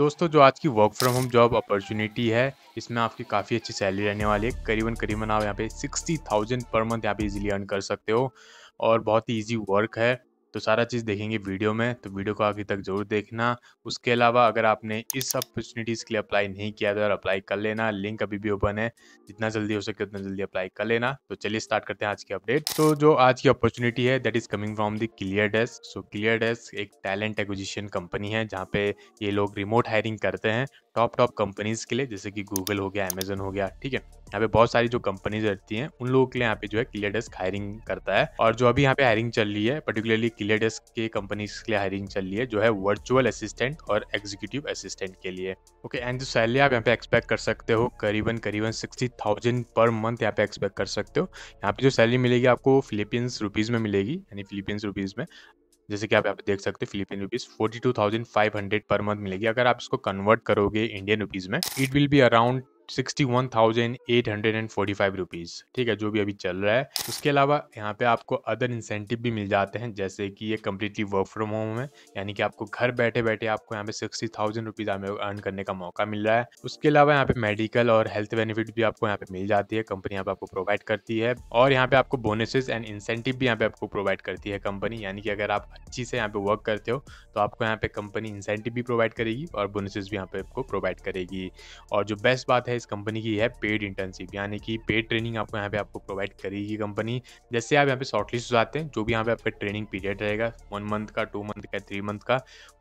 दोस्तों जो आज की work from home job opportunity है इसमें आपकी काफ़ी अच्छी सैलरी रहने वाली है करीबन करीबन आप यहाँ पे सिक्सटी थाउजेंड पर मंथ यहाँ पे इजीली अर्न कर सकते हो और बहुत ही ईजी वर्क है तो सारा चीज़ देखेंगे वीडियो में तो वीडियो को आगे तक जरूर देखना उसके अलावा अगर आपने इस अपॉर्चुनिटीज़ के लिए अप्लाई नहीं किया तो अप्लाई कर लेना लिंक अभी भी ओपन है जितना जल्दी हो सके उतना जल्दी अप्लाई कर लेना तो चलिए स्टार्ट करते हैं आज की अपडेट तो जो आज की अपॉर्चुनिटी है that is coming from the clear desk so clear desk एक टैलेंट एक्विजिशन कंपनी है जहाँ पे ये लोग रिमोट हायरिंग करते हैं टॉप टॉप कंपनीज के लिए जैसे कि गूगल हो गया अमेजन हो गया ठीक है यहाँ पे बहुत सारी जो कंपनीज रहती हैं उन लोगों के लिए यहाँ पे जो है क्लियर डेस्क हायरिंग करता है और जो अभी यहाँ पे हायरिंग चल रही है पर्टिकुलरली क्लियर डेस्क के कंपनीज के लिए हायरिंग चल रही है जो है वर्चुअल असिस्टेंट और एग्जीक्यूटिव असिस्टेंट के लिए ओके एंड जो सैलरी आप यहाँ पे एक्सपेक्ट कर सकते हो करीबन करीबन सिक्सटी थाउजेंड पर मंथ यहाँ पे एक्सपेक्ट कर सकते हो यहाँ पे जो सैलरी मिलेगी आपको फिलीपींस रुपीज़ में मिलेगी यानी फिलीपींस रुपीज़ में जैसे कि आप यहाँ पे देख सकते हो Philippine rupees forty two thousand five hundred per month मिलेगी अगर आप इसको कन्वर्ट करोगे इंडियन रुपीज में it will be around sixty one thousand eight hundred and forty five rupees ठीक है जो भी अभी चल रहा है उसके अलावा यहाँ पे आपको अदर इंसेंटिव भी मिल जाते हैं जैसे कि ये कम्प्लीटली वर्क फ्रॉम होम है यानी कि आपको घर बैठे बैठे आपको यहाँ पे सिक्सटी थाउजेंड रुपीज़ अर्न करने का मौका मिल रहा है उसके अलावा यहाँ पे मेडिकल और हेल्थ बेनिफिट भी आपको यहाँ पे मिल जाती है कंपनी यहाँ पे आपको प्रोवाइड करती है और यहाँ पे आपको बोनसेस एंड इंसेंटिव भी यहाँ पे आपको प्रोवाइड करती है कंपनी यानी कि अगर आप अच्छी से यहाँ पे वर्क करते हो तो आपको यहाँ पे कंपनी इंसेंटिव भी प्रोवाइड करेगी और बोनसेस भी यहाँ पे आपको प्रोवाइड करेगी और जो बेस्ट बात है इस कंपनी की है पेड इंटर्नशिप यानी कि पेड ट्रेनिंग आपको यहाँ पे आपको प्रोवाइड करेगी कंपनी जैसे आप यहाँ पे शॉर्ट लिस्ट जाते हैं जो भी यहाँ पे आपका ट्रेनिंग पीरियड रहेगा वन मंथ का टू मंथ का थ्री मंथ का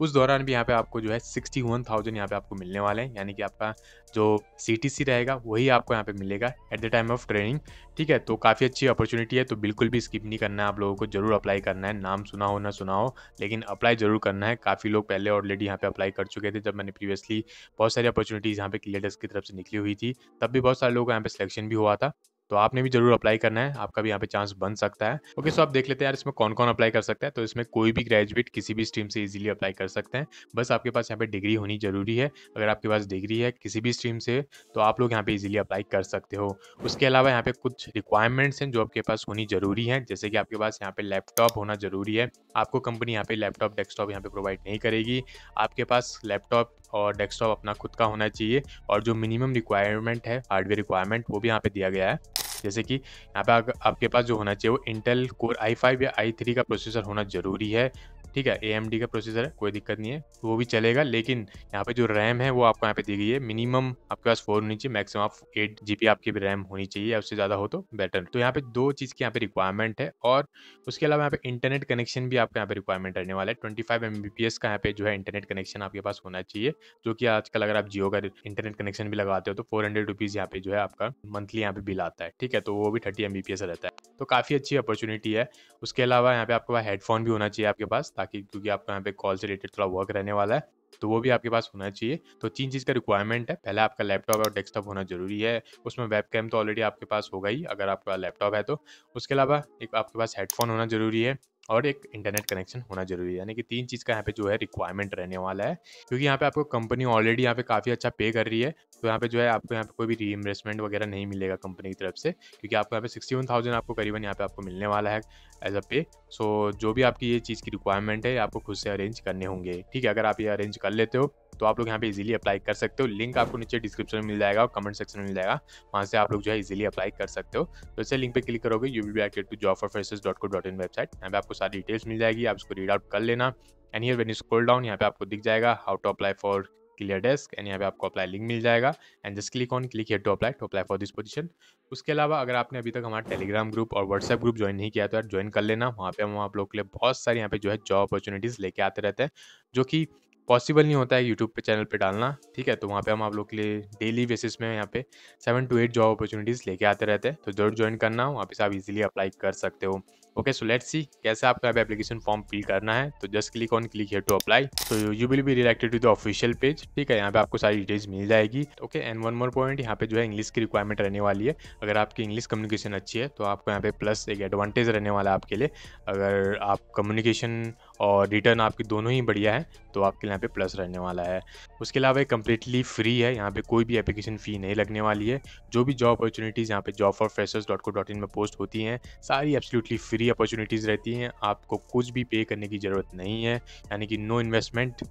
उस दौरान भी यहाँ पे आपको जो है सिक्सटी वन थाउजेंड यहाँ पे आपको मिलने वाले हैं यानी कि आपका जो सी रहेगा वही आपको यहाँ पे मिलेगा at the time of training ठीक है तो काफ़ी अच्छी अपॉर्चुनिटी है तो बिल्कुल भी स्किप नहीं करना है आप लोगों को जरूर अप्लाई करना है नाम सुना हो ना सुना हो लेकिन अप्लाई जरूर करना है काफ़ी लोग पहले ऑलरेडी यहाँ पे अप्लाई कर चुके थे जब मैंने प्रीवियसली बहुत सारी अपॉर्चुनिटीज़ यहाँ पे क्लियर की तरफ से निकली हुई हुई थी तब भी बहुत सारे लोगों का यहाँ पे सिलेक्शन भी हुआ था तो आपने भी जरूर अप्लाई करना है आपका भी यहाँ पे चांस बन सकता है ओके okay, सो so आप देख लेते हैं यार इसमें कौन कौन अप्लाई कर सकता है तो इसमें कोई भी ग्रेजुएट किसी भी स्ट्रीम से इजीली अप्लाई कर सकते हैं बस आपके पास यहाँ पे डिग्री होनी जरूरी है अगर आपके पास डिग्री है किसी भी स्ट्रीम से तो आप लोग यहाँ पे ईजिली अप्लाई कर सकते हो उसके अलावा यहाँ पे कुछ रिक्वायरमेंट्स हैं जो आपके पास होनी जरूरी है जैसे कि आपके पास यहाँ पे लैपटॉप होना जरूरी है आपको कंपनी यहाँ पे लैपटॉप डेस्कटॉप यहाँ पे प्रोवाइड नहीं करेगी आपके पास लैपटॉप और डेस्कटॉप अपना खुद का होना चाहिए और जो मिनिमम रिक्वायरमेंट है हार्डवेयर रिक्वायरमेंट वो भी यहाँ पे दिया गया है जैसे कि यहाँ पे आपके पास जो होना चाहिए वो इंटेल कोर आई फाइव या आई थ्री का प्रोसेसर होना ज़रूरी है ठीक है ए का प्रोसेसर है कोई दिक्कत नहीं है वो भी चलेगा लेकिन यहाँ पे जो रैम है वो आपको यहाँ पे दी गई है मिनिमम आपके पास फोर होनी चाहिए मैक्सिमम आप एट जी आपकी रैम होनी चाहिए उससे ज़्यादा हो तो बेटर तो यहाँ पे दो चीज़ की यहाँ पे रिक्वायरमेंट है और उसके अलावा यहाँ पे इंटरनेट कनेक्शन भी आपका यहाँ पे रिक्वायरमेंट रहने वाला है ट्वेंटी फाइव का यहाँ पे जो है इंटरनेट कनेक्शन आपके पास होना चाहिए जो कि आजकल अगर आप जियो का इंटरनेट कनेक्शन भी लगाते हो तो फोर हंड्रेड रुपीज़ यहाँ पे जो है आपका मंथली यहाँ पे बिल आता है ठीक है तो वो भी थर्टी एम रहता है तो काफ़ी अच्छी अपॉर्चुनिटी है उसके अलावा यहाँ पे आपके पास हेडफोन भी होना चाहिए आपके पास ताकि ताकि क्योंकि आपको यहाँ पे कॉल से रिलेटेड थोड़ा वर्क रहने वाला है तो वो भी आपके पास होना चाहिए तो तीन चीज़ का रिक्वायरमेंट है पहले आपका लैपटॉप और डेस्कटॉप होना जरूरी है उसमें वेब कैम तो ऑलरेडी आपके पास होगा ही अगर आपके पास लैपटॉप है तो उसके अलावा एक आपके पास हेडफोन होना जरूरी है और एक इंटरनेट कनेक्शन होना जरूरी है यानी कि तीन चीज़ का यहाँ पे जो है रिक्वायरमेंट रहने वाला है क्योंकि यहाँ पे आपको कंपनी ऑलरेडी यहाँ पे काफ़ी अच्छा पे कर रही है तो यहाँ पे जो है आपको यहाँ पे कोई भी रीइम्बर्समेंट वगैरह नहीं मिलेगा कंपनी की तरफ से क्योंकि आपको यहाँ पे सिक्सटी वन थाउजेंड आपको करीबन यहाँ पे आपको मिलने वाला है एज अ पे सो जो भी आपकी ये चीज़ की रिक्वायरमेंट है आपको खुद से अरेंज करने होंगे ठीक है अगर आप ये अरेंज कर लेते हो तो आप लोग यहाँ पे इजीली अप्लाई कर सकते हो लिंक आपको नीचे डिस्क्रिप्शन में मिल जाएगा और कमेंट सेक्शन में मिल जाएगा वहाँ से आप लोग जो है इजीली अप्लाई कर सकते हो तो इसे लिंक पे क्लिक करोगे you we be acted to job for फेसेस dot co dot in website यहाँ पे आपको सारी डिटेल्स मिल जाएगी आप उसको रीड आउट कर लेना and here when scroll down यहाँ पे आपको दिख जाएगा how to apply for clear desk and यहाँ पे आपको अप्लाई लिंक मिल जाएगा and just click on click here to apply to apply for this position उसके अलावा अगर आपने अभी तक हमारा टेलीग्राम ग्रुप और व्हाट्सएप ग्रुप ज्वाइन नहीं किया तो यार ज्वाइन कर लेना वहाँ पे हम आप लोग के लिए बहुत सारे यहाँ पे जो है जॉब अपॉर्चुनिटीज़ लेके आते रहते हैं जो कि पॉसिबल नहीं होता है यूट्यूब पे चैनल पे डालना ठीक है तो वहाँ पे हम आप लोग के लिए डेली बेसिस में यहाँ पे seven to eight job opportunities लेके आते रहते हैं तो जरूर ज्वाइन करना वहाँ पे आप इजीली अप्लाई कर सकते हो ओके सो लेट्स सी कैसे आपका अभी एप्लीकेशन फॉर्म फिल करना है तो just click on click here to apply तो you will be redirected to the official page ठीक है यहाँ पे आपको सारी डिटेल्स मिल जाएगी okay and one more point यहाँ पे जो है इंग्लिश की रिक्वायरमेंट रहने वाली है अगर आपकी इंग्लिश कम्युनिकेशन अच्छी है तो आपको यहाँ पे प्लस एक एडवांटेज रहने वाला है आपके लिए अगर आप कम्युनिकेशन और रिटर्न आपकी दोनों ही बढ़िया है तो आपके यहाँ पे प्लस रहने वाला है उसके अलावा कम्प्लीटली फ्री है यहाँ पे कोई भी एप्लीकेशन फ़ी नहीं लगने वाली है जो भी जॉब अपॉर्चुनिटीज़ यहाँ पे job for freshers dot co dot in में पोस्ट होती हैं सारी एब्सोल्युटली फ्री फ्री अपॉर्चुनिटीज़ रहती हैं आपको कुछ भी पे करने की ज़रूरत नहीं है यानी कि नो इन्वेस्टमेंट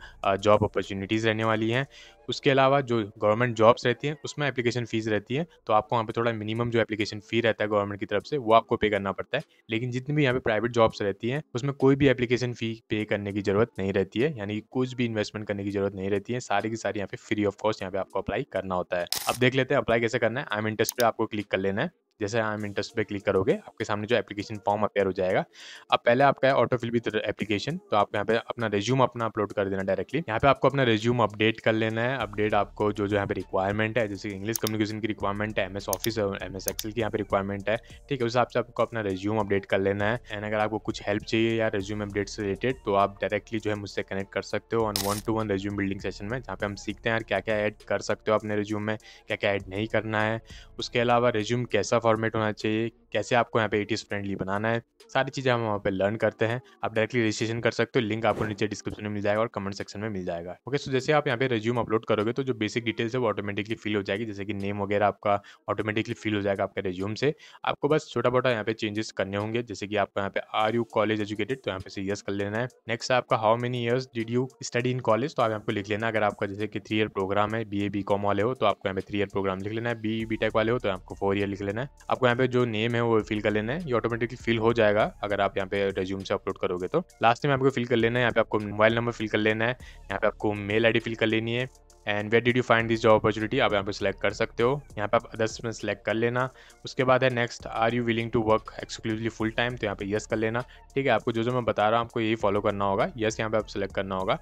जॉब अपॉर्चुनिटीज़ रहने वाली हैं उसके अलावा जो गवर्नमेंट जॉब्स रहती हैं उसमें एप्लीकेशन फ़ीस रहती है तो आपको वहाँ पे थोड़ा मिनिमम जो एप्लीकेशन फ़ी रहता है गवर्नमेंट की तरफ से वो आपको पे करना पड़ता है लेकिन जितनी भी यहाँ पे प्राइवेट जॉब्स रहती हैं उसमें कोई भी एप्लीकेशन फ़ी पे करने की ज़रूरत नहीं रहती है यानी कि कुछ भी इन्वेस्टमेंट करने की ज़रूरत नहीं रहती है सारी की सारी यहाँ पे फ्री ऑफ कॉस्ट यहाँ पे आपको अप्लाई करना होता है अब देख लेते हैं अप्लाई कैसे करना है आई एम इंटरेस्ट पर आपको क्लिक कर लेना है जैसे आई एम इंटरेस्ट पे क्लिक करोगे आपके सामने जो एप्लीकेशन फॉर्म अपेयर हो जाएगा अब पहले आपका है ऑटो फिल विद एप्लीकेशन तो आप यहाँ पे अपना रेज्यूम अपना अपलोड कर देना डायरेक्टली यहाँ पे आपको अपना रेज्यूम अपडेट कर लेना है अपडेट आपको जो जो यहाँ पे रिक्वायरमेंट है जैसे इंग्लिश कम्युनिकेशन की रिक्वायरमेंट है एम एस ऑफिस और एम एस एक्सेल की यहाँ पे रिक्वायरमेंट है ठीक है उस हिसाब से आपको अपना रेज्यूम अपडेट कर लेना है एंड अगर आपको कुछ हेल्प चाहिए या रेज्यूम अपडेट से रिलेटेड तो आप डायरेक्टली जो है मुझसे कनेक्ट कर सकते हो on one to one resume building session में जहाँ पे हम सीखते हैं यार क्या क्या ऐड कर सकते हो अपने रेज्यूम में क्या क्या ऐड नहीं करना है उसके अलावा रेज्यूम कैसा फॉर्मेट होना चाहिए कैसे आपको यहाँ पे एटीज फ्रेंडली बनाना है सारी चीज़ें हम वहाँ पे लर्न करते हैं आप डायरेक्टली रजिस्ट्रेशन कर सकते हो लिंक आपको नीचे डिस्क्रिप्शन में मिल जाएगा और कमेंट सेक्शन में मिल जाएगा ओके सो जैसे आप यहाँ पे रेज्यूम अपलोड करोगे तो जो बेसिक डिटेल्स है वो ऑटोमेटिकली फिल हो जाएगी जैसे कि नेम वगैरह आपका ऑटोमेटिकली फिल हो जाएगा आपके रेज्यूम से आपको बस छोटा मोटा यहाँ पे चेंजेस करने होंगे जैसे कि आपको यहाँ पे आर यू कॉलेज एजुकेटेड तो यहाँ पे से यस कर लेना है नेक्स्ट आपका how many years did you study in college तो आप आपको लिख लेना अगर आपका जैसे कि थ्री ईयर प्रोग्राम है बी ए बी कॉम वाले हो तो आपको यहाँ पे थ्री ईयर प्रोग्राम लिख लेना है बी बी टेक वाले हो तो आपको फोर ईयर लिख लेना है आपको यहाँ पे जो नेम में वो फिल कर लेना है ये ऑटोमेटिकली फिल हो जाएगा अगर आप यहाँ पे रेज्यूम से अपलोड करोगे तो लास्ट में आपको फिल कर लेना है यहाँ पे आपको मोबाइल नंबर फिल कर लेना है यहाँ पे आपको मेल आई फिल कर लेनी है and where did you find this job opportunity आप यहाँ पे सिलेक्ट कर सकते हो यहाँ पे आप अदर्स में सिलेक्ट कर लेना उसके बाद है next are you willing to work exclusively full time तो यहाँ पे यस कर लेना ठीक है आपको जो जो मैं बता रहा हूँ आपको यही फॉलो करना होगा यस यहाँ पे आप सिलेक्ट करना होगा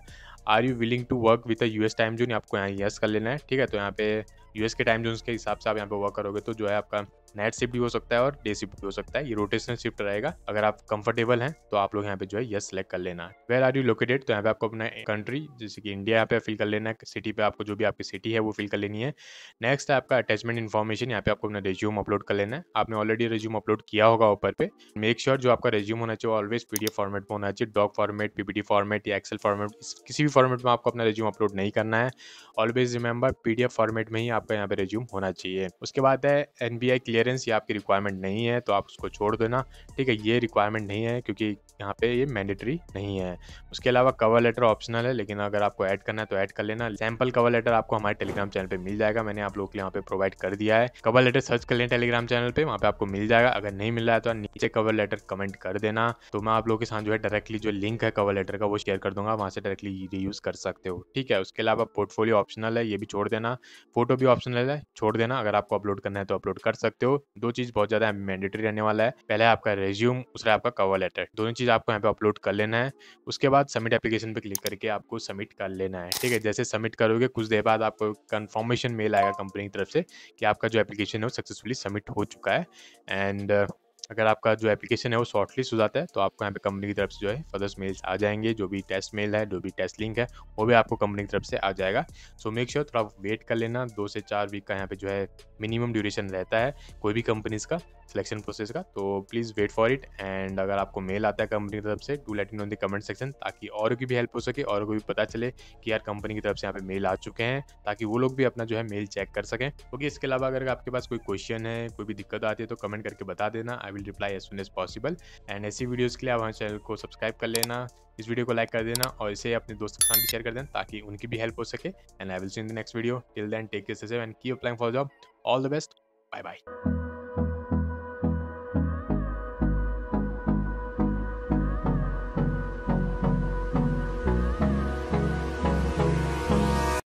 are you willing to work with a US time zone आपको यहाँ यस कर लेना है ठीक है तो यहाँ पे यूएस के टाइम जोन के हिसाब से आप यहाँ पे वर्क करोगे तो जो है आपका नाइट शिफ्ट भी हो सकता है और डे शिफ्ट भी हो सकता है ये रोटेशनल शिफ्ट रहेगा अगर आप कंफर्टेबल हैं तो आप लोग यहाँ पे जो है यस सेलेक्ट कर लेना है वेर आर यू लोकेटेड तो यहाँ पे आपको अपना कंट्री जैसे कि इंडिया यहाँ पे फिल कर लेना है सिटी पे आपको जो भी आपकी सिटी है वो फिल कर लेनी है नेक्स्ट है आपका अटैचमेंट इन्फॉर्मेशन यहाँ पे आपको अपना रेज्यूम अपलोड कर लेना है आपने ऑलरेडी रेज्यूम अपलोड किया होगा ऊपर पे मेक श्योर जो आपका रेज्यूम होना चाहिए ऑलवेज पीडीएफ फॉर्मेट में होना चाहिए डॉक फॉर्मेट पीपीटी फॉर्मेट या एक्सेल फॉर्मेट किसी भी फॉर्मेट में आपको अपना रेज्यूम अपलोड नहीं करना है ऑलवेज रिमेंबर पीडीएफ फॉर्मेट में ही आप आपका यहाँ पे रिज्यूम होना चाहिए उसके बाद है एन क्लियरेंस ये आपकी रिक्वायरमेंट नहीं है तो आप उसको छोड़ देना ठीक है ये रिक्वायरमेंट नहीं है क्योंकि यहाँ पे ये मैंडेटरी नहीं है उसके अलावा कवर लेटर ऑप्शनल है लेकिन अगर आपको ऐड करना है तो ऐड कर लेना सैम्पल कवर लेटर आपको हमारे टेलीग्राम चैनल पर मिल जाएगा मैंने आप लोग के यहाँ पे प्रोवाइड कर दिया है कवर लेटर सर्च कर लें टेलीग्राम चैनल पर वहाँ पे आपको मिल जाएगा अगर नहीं मिल रहा है तो नीचे कवर लेटर कमेंट कर देना तो मैं आप लोगों के साथ जो है डायरेक्टली जो लिंक है कवर लेटर का वो शेयर कर दूंगा वहाँ से डायरेक्टली यूज कर सकते हो ठीक है उसके अलावा पोर्टफोलियो ऑप्शनल है ये भी छोड़ देना फोटो भी ऑप्शनल है छोड़ देना अगर आपको अपलोड करना है तो अपलोड कर सकते हो दो चीज बहुत ज्यादा मैंडेटरी रहने वाला है पहले आपका रेज्यूम दूसरा आपका कवर लेटर दोनों चीज आपको यहाँ पे अपलोड कर लेना है उसके बाद सबमिट एप्लीकेशन पे क्लिक करके आपको सबमिट कर लेना है ठीक है जैसे सबमिट करोगे कुछ देर बाद आपको कन्फर्मेशन मेल आएगा कंपनी की तरफ से कि आपका जो एप्लीकेशन है वो सक्सेसफुली सबमिट हो चुका है एंड अगर आपका जो एप्लीकेशन है वो शॉर्टलिस्ट हो जाता है तो आपको यहाँ पे कंपनी की तरफ से जो है फर्दर्स मेल्स आ जाएंगे जो भी टेस्ट मेल है जो भी टेस्ट लिंक है वो भी आपको कंपनी की तरफ से आ जाएगा सो मेक श्योर थोड़ा वेट कर लेना दो से चार वीक का यहाँ पे जो है मिनिमम ड्यूरेशन रहता है कोई भी कंपनीज़ का सिलेक्शन प्रोसेस का तो please wait for it and अगर आपको मेल आता है कंपनी की तरफ से do let in on the comment section ताकि और की भी हेल्प हो सके और को भी पता चले कि यार कंपनी की तरफ से यहाँ पे मेल आ चुके हैं ताकि वो लोग भी अपना जो है मेल चेक कर सकें क्योंकि तो इसके अलावा अगर आपके पास कोई क्वेश्चन है कोई भी दिक्कत आती है तो कमेंट करके बता देना I will reply as soon as possible and ऐसी वीडियोज़ के लिए आप हमारे चैनल को सब्सक्राइब कर लेना इस वीडियो को लाइक कर देना और इसे अपने दोस्तों के साथ भी शेयर कर देना ताकि उनकी भी हेल्प हो सके and I will see in the next video till then take this and keep applying for job all the best bye bye